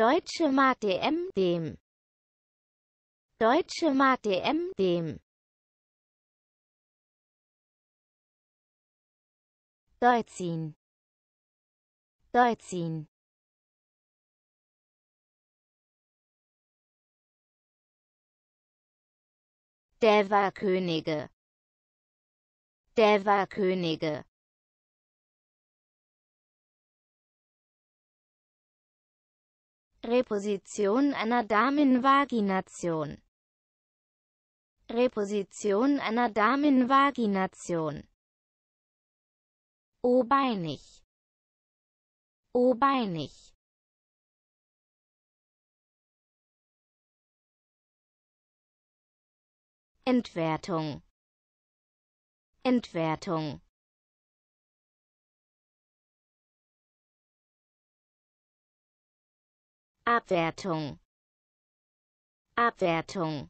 Deutsche Mark DM dem Deutsche Mark DM dem Deutzin Deutzin Der war Könige Der war Könige Reposition einer Damenvagination. Reposition einer Damenvagination. Obeinig. Obeinig. Entwertung. Entwertung. Abwertung Abwertung